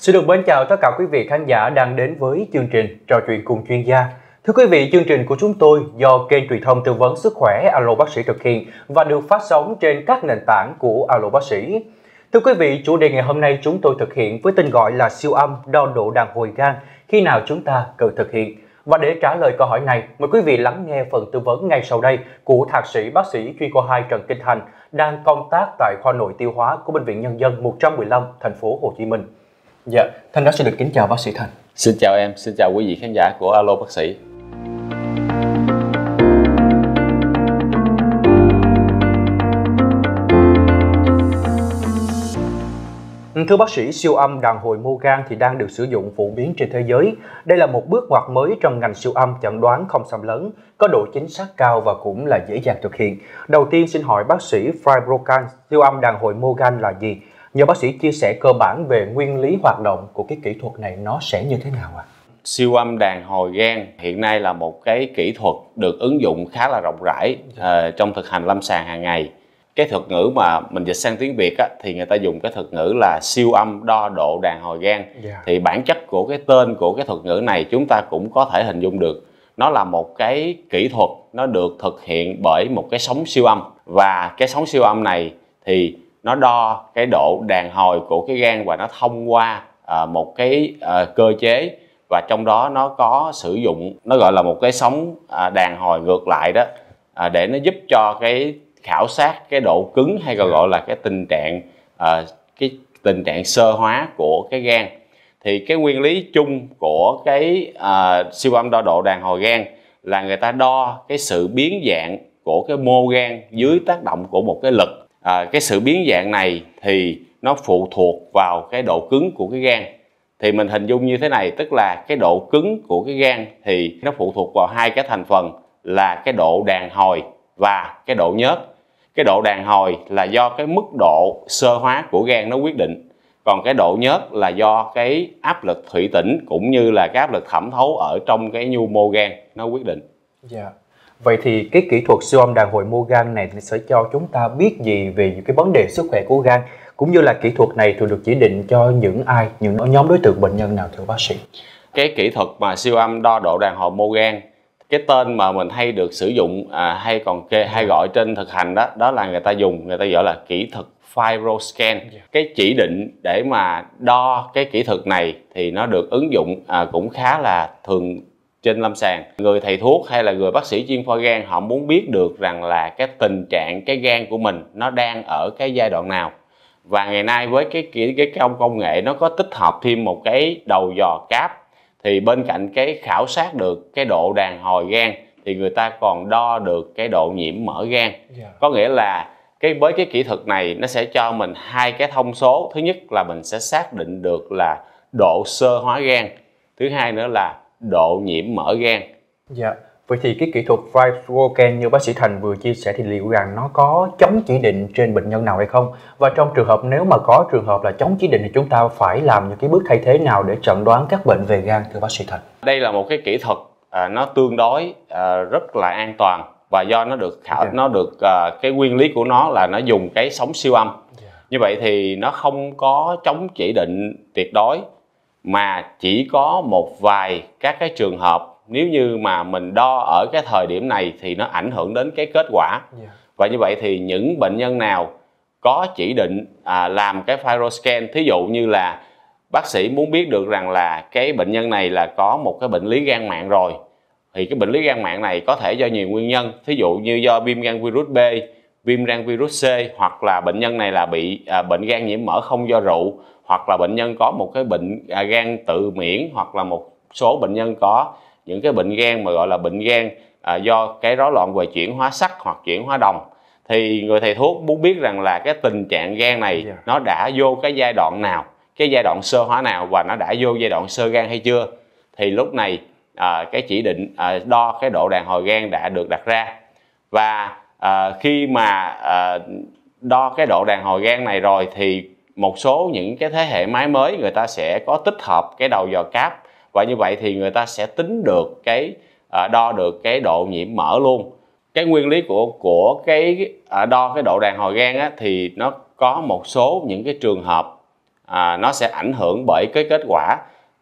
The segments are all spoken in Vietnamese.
Xin được mến chào tất cả quý vị khán giả đang đến với chương trình Trò chuyện cùng chuyên gia. Thưa quý vị, chương trình của chúng tôi do kênh truyền thông tư vấn sức khỏe Alo Bác sĩ thực hiện và được phát sóng trên các nền tảng của Alo Bác sĩ. Thưa quý vị, chủ đề ngày hôm nay chúng tôi thực hiện với tên gọi là siêu âm đo độ đàn hồi gan khi nào chúng ta cần thực hiện. Và để trả lời câu hỏi này, mời quý vị lắng nghe phần tư vấn ngay sau đây của thạc sĩ bác sĩ chuyên khoa 2 Trần Kinh Thành đang công tác tại khoa nội tiêu hóa của Bệnh viện Nhân dân 115 thành phố Hồ Chí Minh. Dạ, Thanh đó xin được kính chào bác sĩ Thành. Xin chào em, xin chào quý vị khán giả của Alo Bác sĩ. Thưa bác sĩ, siêu âm đàn hồi mô gan thì đang được sử dụng phổ biến trên thế giới. Đây là một bước ngoặt mới trong ngành siêu âm chẩn đoán không xâm lấn, có độ chính xác cao và cũng là dễ dàng thực hiện. Đầu tiên xin hỏi bác sĩ fibrocan siêu âm đàn hồi mô gan là gì? Nhờ bác sĩ chia sẻ cơ bản về nguyên lý hoạt động của cái kỹ thuật này nó sẽ như thế nào ạ? À? siêu âm đàn hồi gan hiện nay là một cái kỹ thuật được ứng dụng khá là rộng rãi uh, trong thực hành lâm sàng hàng ngày cái thuật ngữ mà mình dịch sang tiếng việt á, thì người ta dùng cái thuật ngữ là siêu âm đo độ đàn hồi gan yeah. Dạ. thì bản chất của cái tên của cái thuật ngữ này chúng ta cũng có thể hình dung được nó là một cái kỹ thuật nó được thực hiện bởi một cái sóng siêu âm và cái sóng siêu âm này thì nó đo cái độ đàn hồi của cái gan và nó thông qua à, một cái à, cơ chế và trong đó nó có sử dụng nó gọi là một cái sóng à, đàn hồi ngược lại đó à, để nó giúp cho cái khảo sát cái độ cứng hay còn gọi là cái tình trạng à, cái tình trạng sơ hóa của cái gan thì cái nguyên lý chung của cái à, siêu âm đo độ đàn hồi gan là người ta đo cái sự biến dạng của cái mô gan dưới tác động của một cái lực à, cái sự biến dạng này thì nó phụ thuộc vào cái độ cứng của cái gan thì mình hình dung như thế này tức là cái độ cứng của cái gan thì nó phụ thuộc vào hai cái thành phần là cái độ đàn hồi và cái độ nhớt cái độ đàn hồi là do cái mức độ sơ hóa của gan nó quyết định còn cái độ nhớt là do cái áp lực thủy tĩnh cũng như là cái áp lực thẩm thấu ở trong cái nhu mô gan nó quyết định yeah. Dạ. Vậy thì cái kỹ thuật siêu âm đàn hồi mô gan này sẽ cho chúng ta biết gì về những cái vấn đề sức khỏe của gan cũng như là kỹ thuật này thường được chỉ định cho những ai, những nhóm đối tượng bệnh nhân nào thưa bác sĩ? Cái kỹ thuật mà siêu âm đo độ đàn hồi mô gan cái tên mà mình hay được sử dụng à, hay còn kê, hay gọi trên thực hành đó đó là người ta dùng người ta gọi là kỹ thuật Fibroscan dạ. cái chỉ định để mà đo cái kỹ thuật này thì nó được ứng dụng à, cũng khá là thường trên lâm sàng người thầy thuốc hay là người bác sĩ chuyên khoa gan họ muốn biết được rằng là cái tình trạng cái gan của mình nó đang ở cái giai đoạn nào và ngày nay với cái cái, cái công công nghệ nó có tích hợp thêm một cái đầu dò cáp thì bên cạnh cái khảo sát được cái độ đàn hồi gan thì người ta còn đo được cái độ nhiễm mỡ gan yeah. Dạ. có nghĩa là cái với cái kỹ thuật này nó sẽ cho mình hai cái thông số thứ nhất là mình sẽ xác định được là độ sơ hóa gan thứ hai nữa là độ nhiễm mỡ gan dạ vậy thì cái kỹ thuật Fibrogen như bác sĩ Thành vừa chia sẻ thì liệu rằng nó có chống chỉ định trên bệnh nhân nào hay không và trong trường hợp nếu mà có trường hợp là chống chỉ định thì chúng ta phải làm những cái bước thay thế nào để chẩn đoán các bệnh về gan thưa bác sĩ Thành đây là một cái kỹ thuật à, nó tương đối à, rất là an toàn và do nó được khảo yeah. Dạ. nó được à, cái nguyên lý của nó là nó dùng cái sóng siêu âm yeah. Dạ. như vậy thì nó không có chống chỉ định tuyệt đối mà chỉ có một vài các cái trường hợp nếu như mà mình đo ở cái thời điểm này thì nó ảnh hưởng đến cái kết quả dạ. và như vậy thì những bệnh nhân nào có chỉ định à, làm cái pyroscan thí dụ như là bác sĩ muốn biết được rằng là cái bệnh nhân này là có một cái bệnh lý gan mạng rồi thì cái bệnh lý gan mạng này có thể do nhiều nguyên nhân thí dụ như do viêm gan virus B viêm gan virus C hoặc là bệnh nhân này là bị à, bệnh gan nhiễm mỡ không do rượu hoặc là bệnh nhân có một cái bệnh à, gan tự miễn hoặc là một số bệnh nhân có những cái bệnh gan mà gọi là bệnh gan à, do cái rối loạn về chuyển hóa sắt hoặc chuyển hóa đồng thì người thầy thuốc muốn biết rằng là cái tình trạng gan này dạ. nó đã vô cái giai đoạn nào cái giai đoạn sơ hóa nào và nó đã vô giai đoạn sơ gan hay chưa thì lúc này à, cái chỉ định à, đo cái độ đàn hồi gan đã được đặt ra và à, khi mà à, đo cái độ đàn hồi gan này rồi thì một số những cái thế hệ máy mới người ta sẽ có tích hợp cái đầu dò cáp và như vậy thì người ta sẽ tính được cái à, đo được cái độ nhiễm mỡ luôn cái nguyên lý của của cái à, đo cái độ đàn hồi gan á, thì nó có một số những cái trường hợp à, nó sẽ ảnh hưởng bởi cái kết quả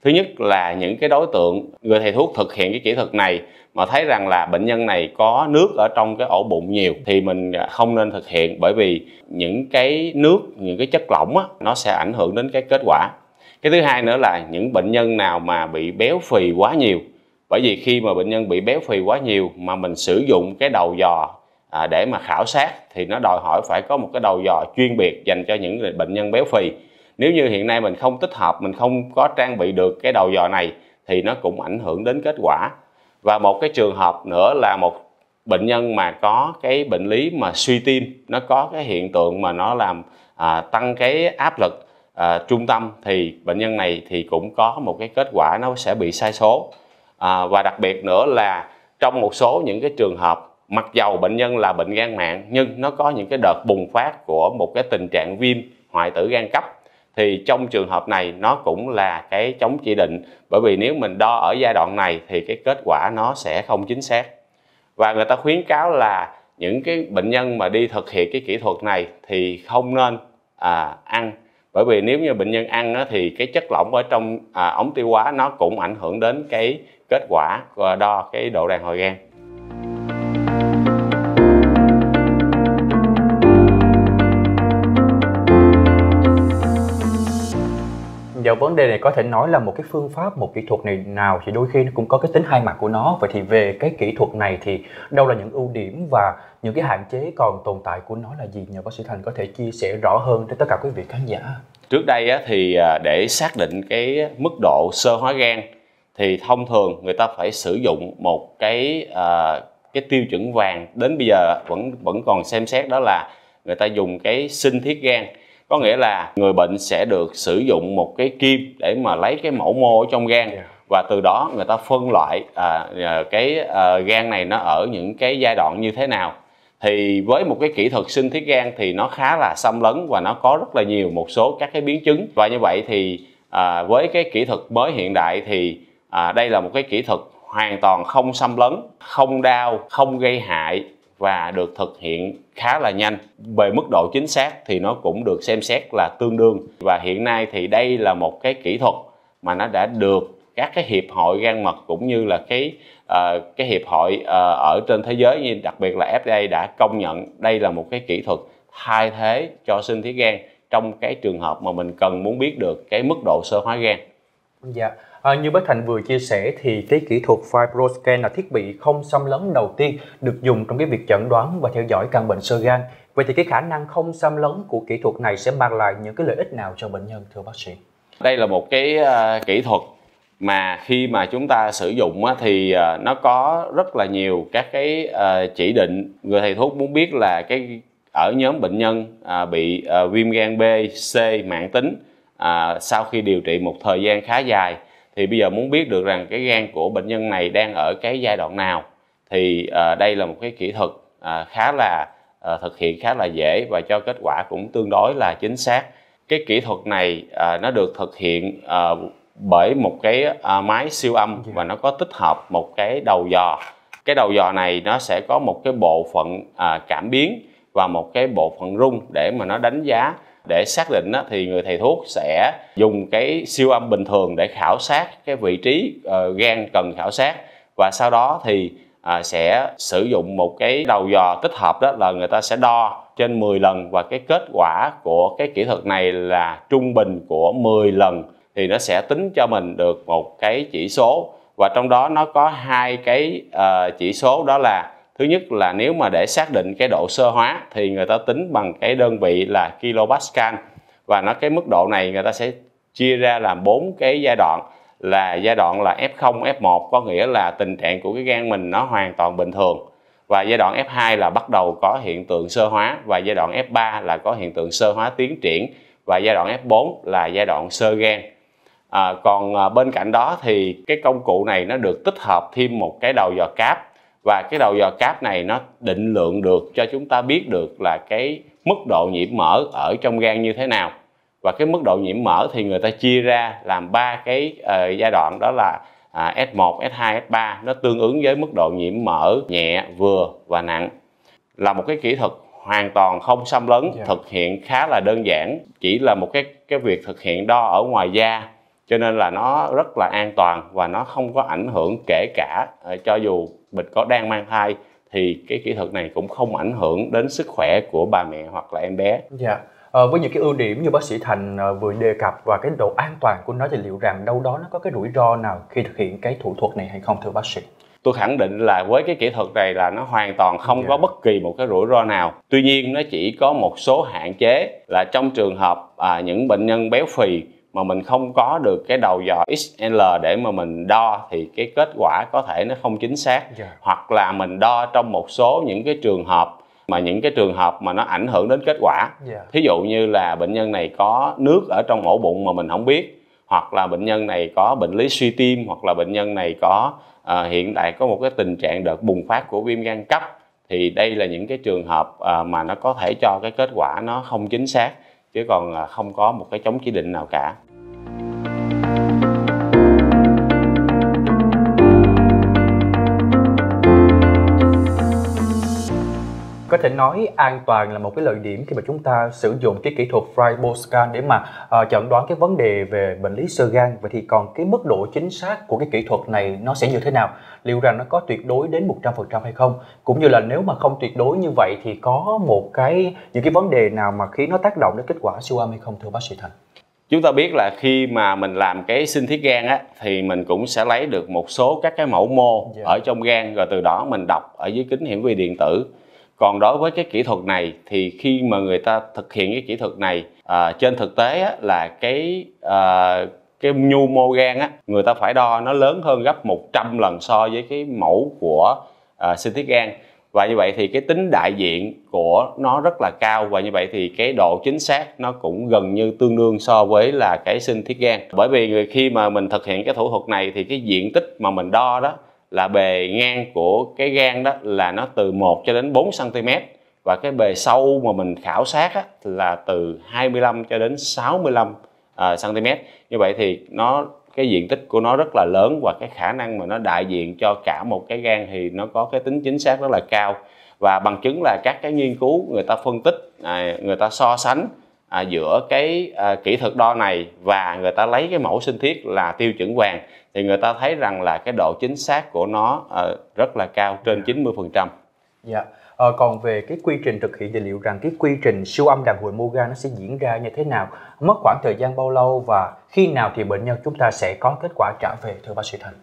thứ nhất là những cái đối tượng người thầy thuốc thực hiện cái kỹ thuật này mà thấy rằng là bệnh nhân này có nước ở trong cái ổ bụng nhiều thì mình không nên thực hiện bởi vì những cái nước những cái chất lỏng á, nó sẽ ảnh hưởng đến cái kết quả cái thứ hai nữa là những bệnh nhân nào mà bị béo phì quá nhiều bởi vì khi mà bệnh nhân bị béo phì quá nhiều mà mình sử dụng cái đầu dò à, để mà khảo sát thì nó đòi hỏi phải có một cái đầu dò chuyên biệt dành cho những bệnh nhân béo phì nếu như hiện nay mình không tích hợp mình không có trang bị được cái đầu dò này thì nó cũng ảnh hưởng đến kết quả và một cái trường hợp nữa là một bệnh nhân mà có cái bệnh lý mà suy tim nó có cái hiện tượng mà nó làm à, tăng cái áp lực à, trung tâm thì bệnh nhân này thì cũng có một cái kết quả nó sẽ bị sai số à, và đặc biệt nữa là trong một số những cái trường hợp mặc dầu bệnh nhân là bệnh gan mạng nhưng nó có những cái đợt bùng phát của một cái tình trạng viêm hoại tử gan cấp thì trong trường hợp này nó cũng là cái chống chỉ định bởi vì nếu mình đo ở giai đoạn này thì cái kết quả nó sẽ không chính xác và người ta khuyến cáo là những cái bệnh nhân mà đi thực hiện cái kỹ thuật này thì không nên à, ăn bởi vì nếu như bệnh nhân ăn á, thì cái chất lỏng ở trong à, ống tiêu hóa nó cũng ảnh hưởng đến cái kết quả à, đo cái độ đàn hồi gan vấn đề này có thể nói là một cái phương pháp một kỹ thuật này nào thì đôi khi nó cũng có cái tính hai mặt của nó vậy thì về cái kỹ thuật này thì đâu là những ưu điểm và những cái hạn chế còn tồn tại của nó là gì nhờ bác sĩ thành có thể chia sẻ rõ hơn tới tất cả quý vị khán giả trước đây thì à, để xác định cái mức độ sơ hóa gan thì thông thường người ta phải sử dụng một cái à, cái tiêu chuẩn vàng đến bây giờ vẫn vẫn còn xem xét đó là người ta dùng cái sinh thiết gan có nghĩa là người bệnh sẽ được sử dụng một cái kim để mà lấy cái mẫu mô ở trong gan dạ. và từ đó người ta phân loại à, à, cái à, gan này nó ở những cái giai đoạn như thế nào thì với một cái kỹ thuật sinh thiết gan thì nó khá là xâm lấn và nó có rất là nhiều một số các cái biến chứng và như vậy thì à, với cái kỹ thuật mới hiện đại thì à, đây là một cái kỹ thuật hoàn toàn không xâm lấn không đau không gây hại và được thực hiện khá là nhanh về mức độ chính xác thì nó cũng được xem xét là tương đương và hiện nay thì đây là một cái kỹ thuật mà nó đã được các cái hiệp hội gan mật cũng như là cái uh, cái hiệp hội uh, ở trên thế giới như đặc biệt là FDA đã công nhận đây là một cái kỹ thuật thay thế cho sinh thiết gan trong cái trường hợp mà mình cần muốn biết được cái mức độ sơ hóa gan. Dạ. À, như Bác Thành vừa chia sẻ thì cái kỹ thuật FibroScan là thiết bị không xâm lấn đầu tiên được dùng trong cái việc chẩn đoán và theo dõi căn bệnh sơ gan. Vậy thì cái khả năng không xâm lấn của kỹ thuật này sẽ mang lại những cái lợi ích nào cho bệnh nhân thưa bác sĩ? Đây là một cái uh, kỹ thuật mà khi mà chúng ta sử dụng á, thì uh, nó có rất là nhiều các cái uh, chỉ định người thầy thuốc muốn biết là cái ở nhóm bệnh nhân uh, bị uh, viêm gan B, C mãn tính uh, sau khi điều trị một thời gian khá dài thì bây giờ muốn biết được rằng cái gan của bệnh nhân này đang ở cái giai đoạn nào thì à, đây là một cái kỹ thuật à, khá là à, thực hiện khá là dễ và cho kết quả cũng tương đối là chính xác cái kỹ thuật này à, nó được thực hiện à, bởi một cái à, máy siêu âm dạ. và nó có tích hợp một cái đầu dò cái đầu dò này nó sẽ có một cái bộ phận à, cảm biến và một cái bộ phận rung để mà nó đánh giá để xác định á, thì người thầy thuốc sẽ dùng cái siêu âm bình thường để khảo sát cái vị trí uh, gan cần khảo sát và sau đó thì à, sẽ sử dụng một cái đầu dò tích hợp đó là người ta sẽ đo trên 10 lần và cái kết quả của cái kỹ thuật này là trung bình của 10 lần thì nó sẽ tính cho mình được một cái chỉ số và trong đó nó có hai cái uh, chỉ số đó là thứ nhất là nếu mà để xác định cái độ sơ hóa thì người ta tính bằng cái đơn vị là kilopascal và nó cái mức độ này người ta sẽ chia ra làm bốn cái giai đoạn là giai đoạn là F0, F1 có nghĩa là tình trạng của cái gan mình nó hoàn toàn bình thường và giai đoạn F2 là bắt đầu có hiện tượng sơ hóa và giai đoạn F3 là có hiện tượng sơ hóa tiến triển và giai đoạn F4 là giai đoạn sơ gan à, còn à, bên cạnh đó thì cái công cụ này nó được tích hợp thêm một cái đầu dò cáp và cái đầu dò cáp này nó định lượng được cho chúng ta biết được là cái mức độ nhiễm mỡ ở trong gan như thế nào và cái mức độ nhiễm mỡ thì người ta chia ra làm ba cái uh, giai đoạn đó là à, S1, S2, S3 nó tương ứng với mức độ nhiễm mỡ nhẹ, vừa và nặng là một cái kỹ thuật hoàn toàn không xâm lấn yeah. Dạ. thực hiện khá là đơn giản chỉ là một cái cái việc thực hiện đo ở ngoài da cho nên là nó rất là an toàn và nó không có ảnh hưởng kể cả ờ, cho dù mình có đang mang thai thì cái kỹ thuật này cũng không ảnh hưởng đến sức khỏe của bà mẹ hoặc là em bé. Dạ. À, với những cái ưu điểm như bác sĩ Thành ờ, vừa đề cập và cái độ an toàn của nó thì liệu rằng đâu đó nó có cái rủi ro nào khi thực hiện cái thủ thuật này hay không thưa bác sĩ? tôi khẳng định là với cái kỹ thuật này là nó hoàn toàn không yeah. Dạ. có bất kỳ một cái rủi ro nào tuy nhiên nó chỉ có một số hạn chế là trong trường hợp à, những bệnh nhân béo phì mà mình không có được cái đầu dò XL để mà mình đo thì cái kết quả có thể nó không chính xác yeah. Dạ. hoặc là mình đo trong một số những cái trường hợp mà những cái trường hợp mà nó ảnh hưởng đến kết quả yeah. Dạ. thí dụ như là bệnh nhân này có nước ở trong ổ bụng mà mình không biết hoặc là bệnh nhân này có bệnh lý suy tim hoặc là bệnh nhân này có à, hiện tại có một cái tình trạng đợt bùng phát của viêm gan cấp thì đây là những cái trường hợp à, mà nó có thể cho cái kết quả nó không chính xác chứ còn ờ, không có một cái chống chỉ định nào cả có thể nói an toàn là một cái lợi điểm khi mà chúng ta sử dụng cái kỹ thuật FriboScan để mà uh, chẩn đoán cái vấn đề về bệnh lý sơ gan vậy thì còn cái mức độ chính xác của cái kỹ thuật này nó sẽ như thế nào liệu rằng nó có tuyệt đối đến 100% hay không cũng như là nếu mà không tuyệt đối như vậy thì có một cái những cái vấn đề nào mà khiến nó tác động đến kết quả siêu âm hay không thưa bác sĩ Thành chúng ta biết là khi mà mình làm cái sinh thiết gan á thì mình cũng sẽ lấy được một số các cái mẫu mô yeah. Dạ. ở trong gan rồi từ đó mình đọc ở dưới kính hiển vi điện tử còn đối với cái kỹ thuật này thì khi mà người ta thực hiện cái kỹ thuật này à, trên thực tế á, là cái à, cái nhu mô gan á người ta phải đo nó lớn hơn gấp 100 lần so với cái mẫu của à, sinh thiết gan và như vậy thì cái tính đại diện của nó rất là cao và như vậy thì cái độ chính xác nó cũng gần như tương đương so với là cái sinh thiết gan bởi vì khi mà mình thực hiện cái thủ thuật này thì cái diện tích mà mình đo đó là bề ngang của cái gan đó là nó từ 1 cho đến 4 cm và cái bề sâu mà mình khảo sát á, là từ 25 cho đến 65 uh, cm như vậy thì nó cái diện tích của nó rất là lớn và cái khả năng mà nó đại diện cho cả một cái gan thì nó có cái tính chính xác rất là cao và bằng chứng là các cái nghiên cứu người ta phân tích à, người ta so sánh à, giữa cái à, kỹ thuật đo này và người ta lấy cái mẫu sinh thiết là tiêu chuẩn vàng thì người ta thấy rằng là cái độ chính xác của nó à, rất là cao trên yeah. 90%. Dạ. Yeah. À, dạ. ờ, còn về cái quy trình thực hiện thì liệu rằng cái quy trình siêu âm đàn hồi Moga nó sẽ diễn ra như thế nào, mất khoảng thời gian bao lâu và khi nào thì bệnh nhân chúng ta sẽ có kết quả trả về thưa bác sĩ Thành?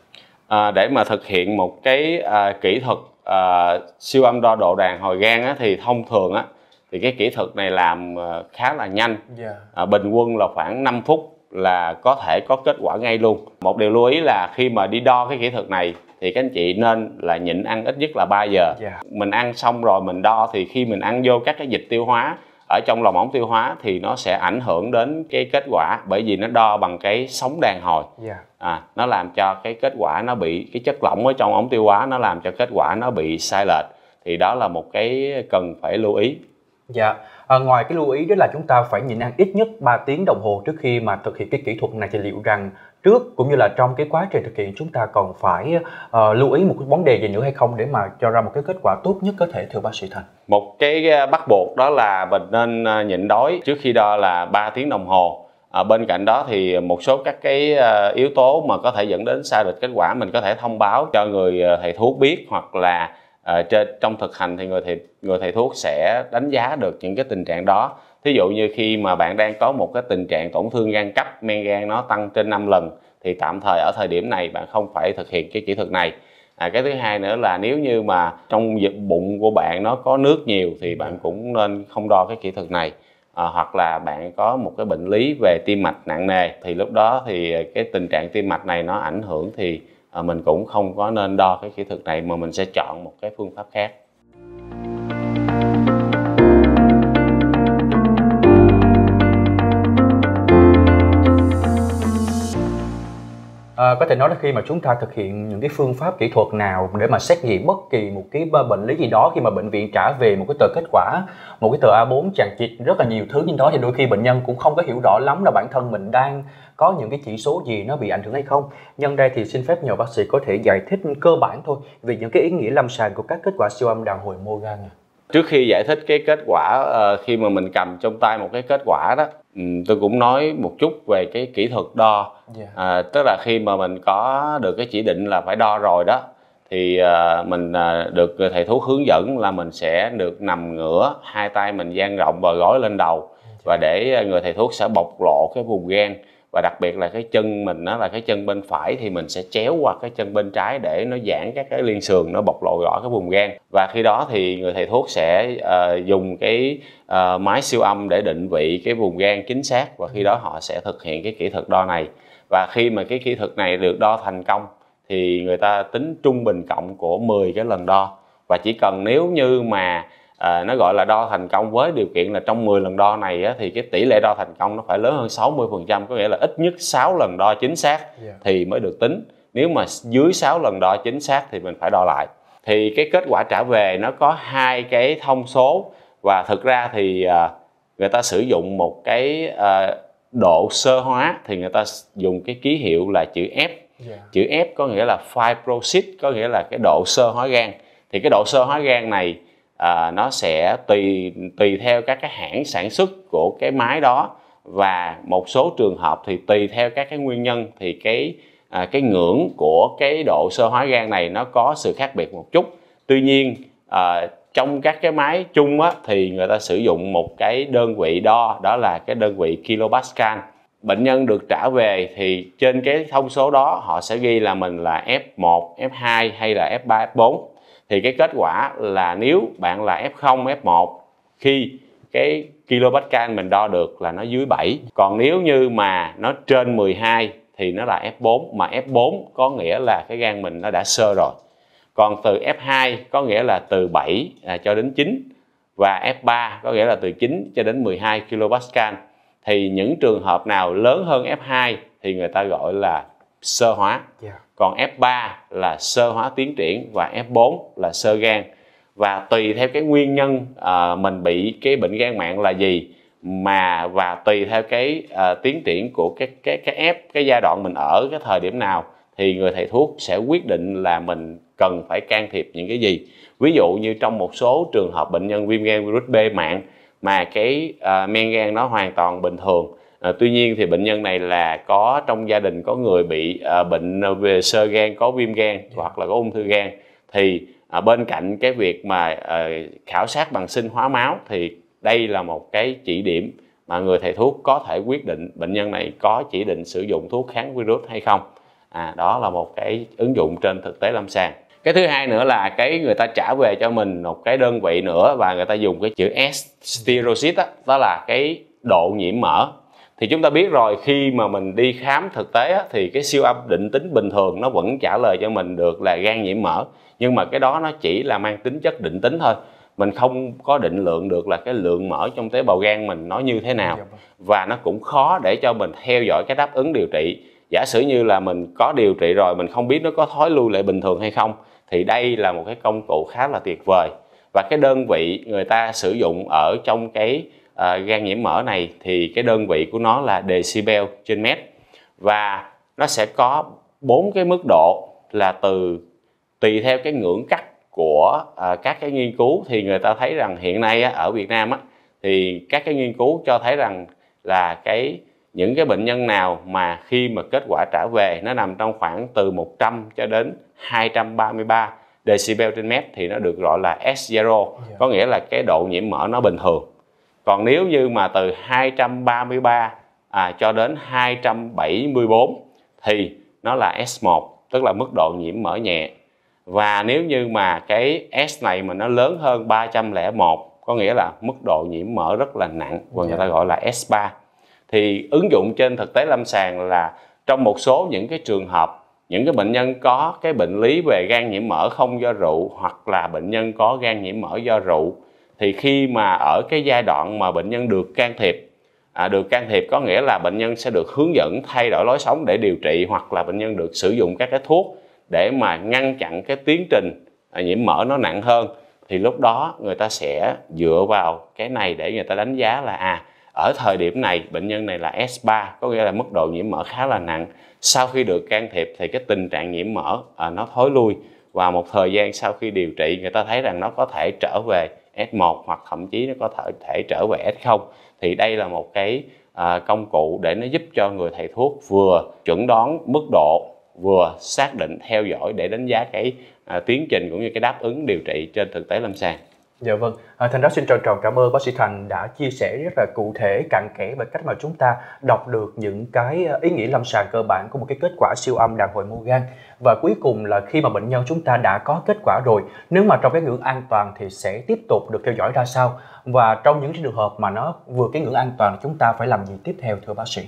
À, để mà thực hiện một cái à, kỹ thuật à, siêu âm đo độ đàn hồi gan á, thì thông thường á, thì cái kỹ thuật này làm ờ, khá là nhanh yeah. Dạ. à, bình quân là khoảng 5 phút là có thể có kết quả ngay luôn một điều lưu ý là khi mà đi đo cái kỹ thuật này thì các anh chị nên là nhịn ăn ít nhất là 3 giờ yeah. Dạ. mình ăn xong rồi mình đo thì khi mình ăn vô các cái dịch tiêu hóa ở trong lòng ống tiêu hóa thì nó sẽ ảnh hưởng đến cái kết quả bởi vì nó đo bằng cái sóng đàn hồi yeah. Dạ. à, nó làm cho cái kết quả nó bị cái chất lỏng ở trong ống tiêu hóa nó làm cho kết quả nó bị sai lệch thì đó là một cái cần phải lưu ý Dạ, à, ngoài cái lưu ý đó là chúng ta phải nhịn ăn ít nhất 3 tiếng đồng hồ trước khi mà thực hiện cái kỹ thuật này thì liệu rằng trước cũng như là trong cái quá trình thực hiện chúng ta còn phải uh, lưu ý một cái vấn đề gì nữa hay không để mà cho ra một cái kết quả tốt nhất có thể thưa bác sĩ Thành? Một cái bắt buộc đó là mình nên nhịn đói trước khi đo là 3 tiếng đồng hồ. À, bên cạnh đó thì một số các cái yếu tố mà có thể dẫn đến sai lệch kết quả mình có thể thông báo cho người ờ, thầy thuốc biết hoặc là Ờ, trên trong thực hành thì người thầy người thầy thuốc sẽ đánh giá được những cái tình trạng đó thí dụ như khi mà bạn đang có một cái tình trạng tổn thương gan cấp men gan nó tăng trên 5 lần thì tạm thời ở thời điểm này bạn không phải thực hiện cái kỹ thuật này à, cái thứ hai nữa là nếu như mà trong dịch bụng của bạn nó có nước nhiều thì bạn cũng nên không đo cái kỹ thuật này à, hoặc là bạn có một cái bệnh lý về tim mạch nặng nề thì lúc đó thì cái tình trạng tim mạch này nó ảnh hưởng thì Ờ, mình cũng không có nên đo cái kỹ thuật này mà mình sẽ chọn một cái phương pháp khác À, có thể nói là khi mà chúng ta thực hiện những cái phương pháp kỹ thuật nào để mà xét nghiệm bất kỳ một cái bệnh lý gì đó khi mà bệnh viện trả về một cái tờ kết quả một cái tờ A4 tràn trịt rất là nhiều thứ như đó thì đôi khi bệnh nhân cũng không có hiểu rõ lắm là bản thân mình đang có những cái chỉ số gì nó bị ảnh hưởng hay không nhân đây thì xin phép nhờ bác sĩ có thể giải thích cơ bản thôi về những cái ý nghĩa lâm sàng của các kết quả siêu âm đàn hồi mô gan trước khi giải thích cái kết quả ờ, khi mà mình cầm trong tay một cái kết quả đó ừ, tôi cũng nói một chút về cái kỹ thuật đo yeah. Dạ. à, tức là khi mà mình có được cái chỉ định là phải đo rồi đó thì à, mình à, được thầy thuốc hướng dẫn là mình sẽ được nằm ngửa hai tay mình dang rộng và gói lên đầu dạ. và để người thầy thuốc sẽ bộc lộ cái vùng gan và đặc biệt là cái chân mình nó là cái chân bên phải thì mình sẽ chéo qua cái chân bên trái để nó giãn các cái liên sườn nó bộc lộ rõ cái vùng gan và khi đó thì người thầy thuốc sẽ uh, dùng cái uh, máy siêu âm để định vị cái vùng gan chính xác và khi đó họ sẽ thực hiện cái kỹ thuật đo này và khi mà cái kỹ thuật này được đo thành công thì người ta tính trung bình cộng của 10 cái lần đo và chỉ cần nếu như mà à, nó gọi là đo thành công với điều kiện là trong 10 lần đo này á, thì cái tỷ lệ đo thành công nó phải lớn hơn 60 phần trăm có nghĩa là ít nhất 6 lần đo chính xác yeah. thì mới được tính nếu mà dưới 6 lần đo chính xác thì mình phải đo lại thì cái kết quả trả về nó có hai cái thông số và thực ra thì à, người ta sử dụng một cái à, độ sơ hóa thì người ta dùng cái ký hiệu là chữ F yeah. chữ F có nghĩa là fibrosis có nghĩa là cái độ sơ hóa gan thì cái độ sơ hóa gan này à, nó sẽ tùy tùy theo các cái hãng sản xuất của cái máy đó và một số trường hợp thì tùy theo các cái nguyên nhân thì cái à, cái ngưỡng của cái độ sơ hóa gan này nó có sự khác biệt một chút tuy nhiên à, trong các cái máy chung á, thì người ta sử dụng một cái đơn vị đo đó là cái đơn vị kilopascal bệnh nhân được trả về thì trên cái thông số đó họ sẽ ghi là mình là F1, F2 hay là F3, F4 thì cái kết quả là nếu bạn là F0, F1 khi cái can mình đo được là nó dưới 7 còn nếu như mà nó trên 12 thì nó là F4 mà F4 có nghĩa là cái gan mình nó đã sơ rồi còn từ F2 có nghĩa là từ 7 à, cho đến 9 và F3 có nghĩa là từ 9 cho đến 12 can thì những trường hợp nào lớn hơn F2 thì người ta gọi là sơ hóa yeah. Dạ. còn F3 là sơ hóa tiến triển và F4 là sơ gan và tùy theo cái nguyên nhân uh, mình bị cái bệnh gan mạng là gì mà và tùy theo cái uh, tiến triển của cái cái cái F cái giai đoạn mình ở cái thời điểm nào thì người thầy thuốc sẽ quyết định là mình cần phải can thiệp những cái gì ví dụ như trong một số trường hợp bệnh nhân viêm gan virus B mạng mà cái uh, men gan nó hoàn toàn bình thường À, tuy nhiên thì bệnh nhân này là có trong gia đình có người bị à, bệnh à, về sơ gan có viêm gan dạ. hoặc là có ung thư gan thì à, bên cạnh cái việc mà à, khảo sát bằng sinh hóa máu thì đây là một cái chỉ điểm mà người thầy thuốc có thể quyết định bệnh nhân này có chỉ định sử dụng thuốc kháng virus hay không à, đó là một cái ứng dụng trên thực tế lâm sàng cái thứ hai nữa là cái người ta trả về cho mình một cái đơn vị nữa và người ta dùng cái chữ S steroid đó là cái độ nhiễm mỡ thì chúng ta biết rồi khi mà mình đi khám thực tế á, thì cái siêu âm định tính bình thường nó vẫn trả lời cho mình được là gan nhiễm mỡ nhưng mà cái đó nó chỉ là mang tính chất định tính thôi mình không có định lượng được là cái lượng mỡ trong tế bào gan mình nó như thế nào dạ vâng. và nó cũng khó để cho mình theo dõi cái đáp ứng điều trị giả sử như là mình có điều trị rồi mình không biết nó có thói lưu lại bình thường hay không thì đây là một cái công cụ khá là tuyệt vời và cái đơn vị người ta sử dụng ở trong cái À, gan nhiễm mỡ này thì cái đơn vị của nó là decibel trên mét và nó sẽ có bốn cái mức độ là từ tùy theo cái ngưỡng cắt của à, các cái nghiên cứu thì người ta thấy rằng hiện nay á, ở Việt Nam á, thì các cái nghiên cứu cho thấy rằng là cái những cái bệnh nhân nào mà khi mà kết quả trả về nó nằm trong khoảng từ 100 cho đến 233 decibel trên mét thì nó được gọi là S0 yeah. Dạ. có nghĩa là cái độ nhiễm mỡ nó bình thường còn nếu như mà từ 233 à, cho đến 274 thì nó là S1 tức là mức độ nhiễm mỡ nhẹ và nếu như mà cái S này mà nó lớn hơn 301 có nghĩa là mức độ nhiễm mỡ rất là nặng và người ta dạ. gọi là S3 thì ứng dụng trên thực tế lâm sàng là trong một số những cái trường hợp những cái bệnh nhân có cái bệnh lý về gan nhiễm mỡ không do rượu hoặc là bệnh nhân có gan nhiễm mỡ do rượu thì khi mà ở cái giai đoạn mà bệnh nhân được can thiệp à, được can thiệp có nghĩa là bệnh nhân sẽ được hướng dẫn thay đổi lối sống để điều trị hoặc là bệnh nhân được sử dụng các cái thuốc để mà ngăn chặn cái tiến trình à, nhiễm mỡ nó nặng hơn thì lúc đó người ta sẽ dựa vào cái này để người ta đánh giá là à ở thời điểm này bệnh nhân này là S3 có nghĩa là mức độ nhiễm mỡ khá là nặng sau khi được can thiệp thì cái tình trạng nhiễm mỡ à, nó thối lui và một thời gian sau khi điều trị người ta thấy rằng nó có thể trở về s 1 hoặc thậm chí nó có thể thể trở về s 0 thì đây là một cái à, công cụ để nó giúp cho người thầy thuốc vừa chuẩn đoán mức độ vừa xác định theo dõi để đánh giá cái à, tiến trình cũng như cái đáp ứng điều trị trên thực tế lâm sàng Dạ vâng, à, Thành đó xin trân trọng cảm ơn bác sĩ Thành đã chia sẻ rất là cụ thể, cặn kẽ về cách mà chúng ta đọc được những cái ờ, ý nghĩa lâm sàng cơ bản của một cái kết quả siêu âm đàn hồi mô gan. Và cuối cùng là khi mà bệnh nhân chúng ta đã có kết quả rồi, nếu mà trong cái ngưỡng an toàn thì sẽ tiếp tục được theo dõi ra sao? Và trong những trường hợp mà nó vừa cái ngưỡng an toàn chúng ta phải làm gì tiếp theo thưa bác sĩ?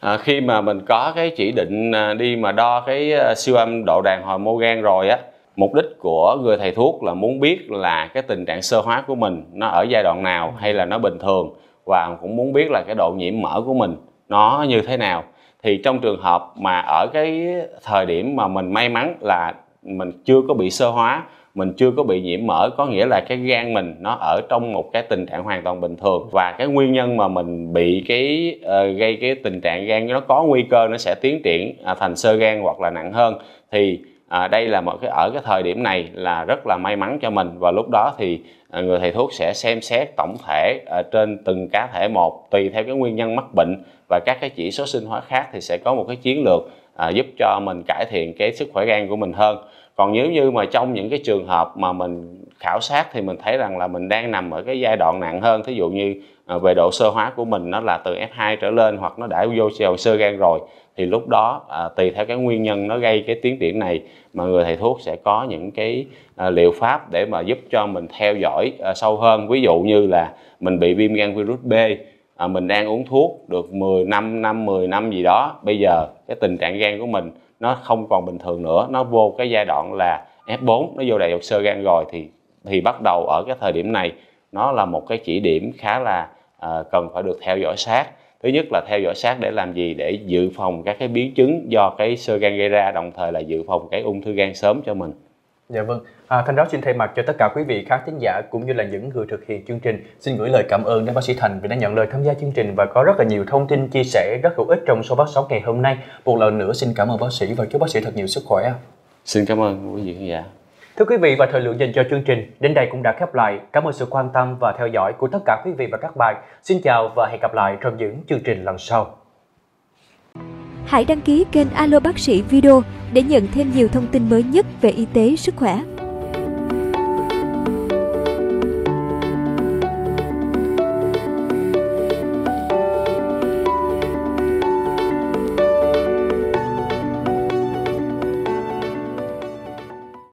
À, khi mà mình có cái chỉ định à, đi mà đo cái ờ, siêu âm độ đàn hồi mô gan rồi á, mục đích của người thầy thuốc là muốn biết là cái tình trạng sơ hóa của mình nó ở giai đoạn nào hay là nó bình thường và cũng muốn biết là cái độ nhiễm mỡ của mình nó như thế nào thì trong trường hợp mà ở cái thời điểm mà mình may mắn là mình chưa có bị sơ hóa mình chưa có bị nhiễm mỡ có nghĩa là cái gan mình nó ở trong một cái tình trạng hoàn toàn bình thường và cái nguyên nhân mà mình bị cái uh, gây cái tình trạng gan nó có nguy cơ nó sẽ tiến triển uh, thành sơ gan hoặc là nặng hơn thì à, đây là một cái ở cái thời điểm này là rất là may mắn cho mình và lúc đó thì à, người thầy thuốc sẽ xem xét tổng thể à, trên từng cá thể một tùy theo cái nguyên nhân mắc bệnh và các cái chỉ số sinh hóa khác thì sẽ có một cái chiến lược à, giúp cho mình cải thiện cái sức khỏe gan của mình hơn còn nếu như mà trong những cái trường hợp mà mình khảo sát thì mình thấy rằng là mình đang nằm ở cái giai đoạn nặng hơn thí dụ như à, về độ sơ hóa của mình nó là từ F2 trở lên hoặc nó đã vô hồ sơ gan rồi thì lúc đó à, tùy theo cái nguyên nhân nó gây cái tiến triển này mà người thầy thuốc sẽ có những cái à, liệu pháp để mà giúp cho mình theo dõi à, sâu hơn ví dụ như là mình bị viêm gan virus B à, mình đang uống thuốc được 10 năm năm 10 năm gì đó bây giờ cái tình trạng gan của mình nó không còn bình thường nữa nó vô cái giai đoạn là F4 nó vô đại học sơ gan rồi thì thì bắt đầu ở cái thời điểm này nó là một cái chỉ điểm khá là uh, cần phải được theo dõi sát thứ nhất là theo dõi sát để làm gì để dự phòng các cái biến chứng do cái sơ gan gây ra đồng thời là dự phòng cái ung thư gan sớm cho mình Dạ vâng, à, Thanh Đó xin thay mặt cho tất cả quý vị khán thính giả cũng như là những người thực hiện chương trình xin gửi lời cảm ơn đến bác sĩ Thành vì đã nhận lời tham gia chương trình và có rất là nhiều thông tin chia sẻ rất hữu ích trong số bác sáu ngày hôm nay. Một lần nữa xin cảm ơn bác sĩ và chúc bác sĩ thật nhiều sức khỏe. Xin cảm ơn quý vị khán giả. Thưa quý vị và thời lượng dành cho chương trình đến đây cũng đã khép lại. Cảm ơn sự quan tâm và theo dõi của tất cả quý vị và các bạn. Xin chào và hẹn gặp lại trong những chương trình lần sau hãy đăng ký kênh Alo Bác sĩ Video để nhận thêm nhiều thông tin mới nhất về y tế, sức khỏe.